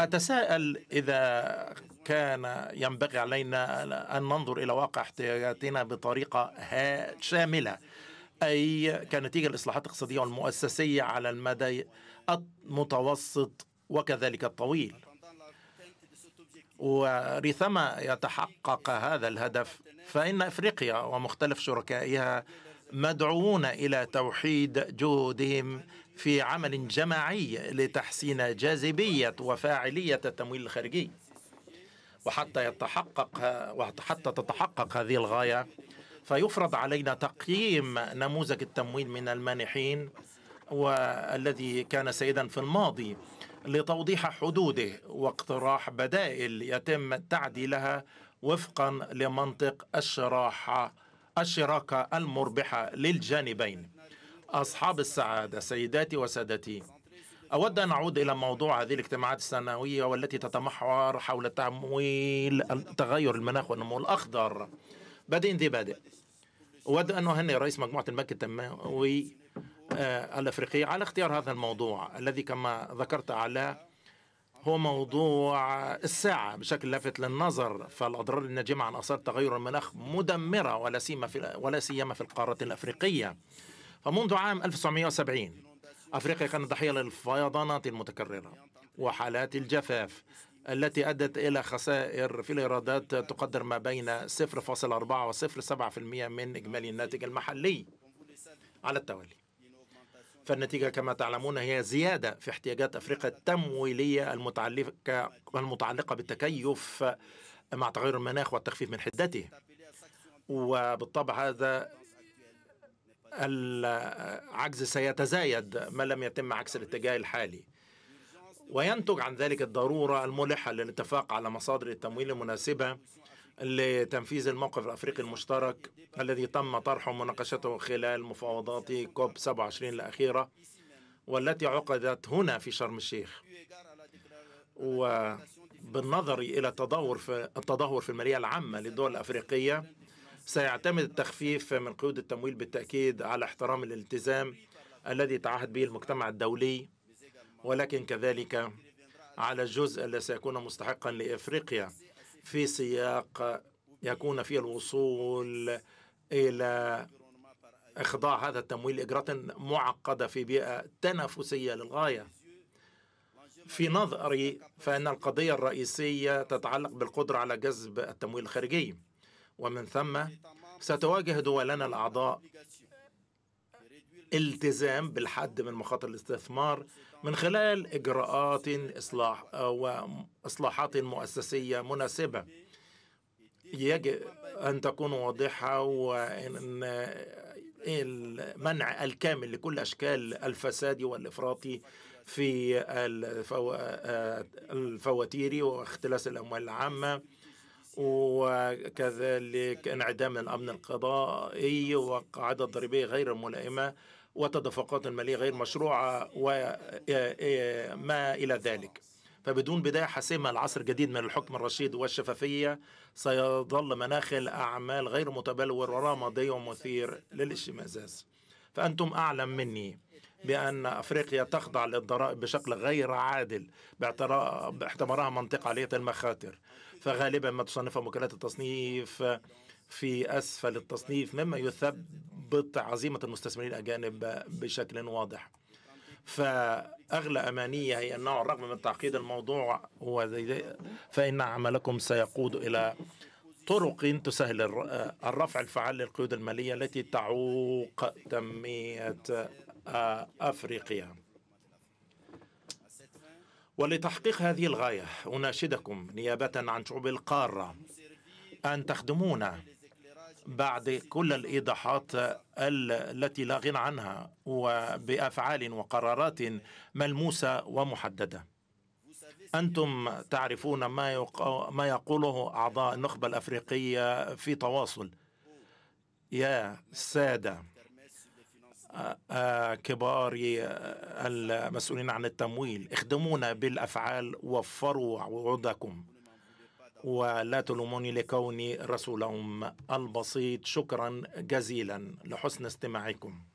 أتساءل إذا كان ينبغي علينا أن ننظر إلى واقع احتياجاتنا بطريقة شاملة أي كنتيجة الإصلاحات الاقتصادية والمؤسسية على المدى المتوسط وكذلك الطويل وريثما يتحقق هذا الهدف فإن أفريقيا ومختلف شركائها مدعوون الى توحيد جهودهم في عمل جماعي لتحسين جاذبيه وفاعليه التمويل الخارجي وحتى يتحقق وحتى تتحقق هذه الغايه فيفرض علينا تقييم نموذج التمويل من المانحين والذي كان سيدا في الماضي لتوضيح حدوده واقتراح بدائل يتم تعديلها وفقا لمنطق الشراحه الشراكة المربحة للجانبين أصحاب السعادة سيداتي وسادتي أود أن أعود إلى موضوع هذه الاجتماعات السنوية والتي تتمحور حول تمويل تغير المناخ والنمو الأخضر بدين ذي بادئ أود أن أهنئ رئيس مجموعة المكة التنموي آه، الأفريقية على اختيار هذا الموضوع الذي كما ذكرت على هو موضوع الساعة بشكل لافت للنظر فالأضرار الناجمة عن آثار تغير المناخ مدمرة ولا سيما في ولا سيما في القارة الأفريقية فمنذ عام 1970 أفريقيا كانت ضحية للفيضانات المتكررة وحالات الجفاف التي أدت إلى خسائر في الإيرادات تقدر ما بين 0.4 و 0.7% من إجمالي الناتج المحلي على التوالي فالنتيجة كما تعلمون هي زيادة في احتياجات أفريقيا التمويلية المتعلقة بالتكيف مع تغير المناخ والتخفيف من حدته وبالطبع هذا العجز سيتزايد ما لم يتم عكس الاتجاه الحالي وينتج عن ذلك الضرورة الملحة للاتفاق على مصادر التمويل المناسبة لتنفيذ الموقف الافريقي المشترك الذي تم طرحه ومناقشته خلال مفاوضات كوب 27 الاخيره والتي عقدت هنا في شرم الشيخ وبالنظر الى التدهور في التدهور في الماليه العامه للدول الافريقيه سيعتمد التخفيف من قيود التمويل بالتاكيد على احترام الالتزام الذي تعهد به المجتمع الدولي ولكن كذلك على الجزء الذي سيكون مستحقا لافريقيا في سياق يكون فيه الوصول إلى إخضاع هذا التمويل لإجراءات معقدة في بيئة تنافسية للغاية في نظري فإن القضية الرئيسية تتعلق بالقدرة على جذب التمويل الخارجي ومن ثم ستواجه دولنا الأعضاء الالتزام بالحد من مخاطر الاستثمار من خلال إجراءات إصلاح آه، وإصلاحات مؤسسية مناسبة يجب أن تكون واضحة وأن المنع الكامل لكل أشكال الفساد والإفراط في آه، الفواتير واختلاس الأموال العامة وكذلك انعدام الأمن القضائي وقاعدة ضريبية غير ملائمة وتدفقات مالية غير مشروعة وما إيه، إيه، إلى ذلك فبدون بداية حاسمة لعصر جديد من الحكم الرشيد والشفافية سيظل مناخ الأعمال غير متبلور ورمادي ومثير للاشمئزاز فأنتم أعلم مني بأن أفريقيا تخضع للضرائب بشكل غير عادل باعتبارها منطقة عالية المخاطر فغالبا ما تصنفها مكالات التصنيف في أسفل التصنيف مما يثبط عزيمة المستثمرين الأجانب بشكل واضح فأغلى أمانية هي أنه رغم من تعقيد الموضوع هو فإن عملكم سيقود إلى طرق تسهل الرفع الفعال للقيود المالية التي تعوق تنمية أفريقيا ولتحقيق هذه الغاية أناشدكم نيابة عن شعوب القارة أن تخدمونا بعد كل الإيضاحات التي لا غنى عنها وبأفعال وقرارات ملموسة ومحددة أنتم تعرفون ما, ما يقوله أعضاء النخبة الأفريقية في تواصل يا سادة كبار المسؤولين عن التمويل اخدمونا بالافعال وفروا وعودكم ولا تلوموني لكوني رسولهم البسيط شكرا جزيلا لحسن استماعكم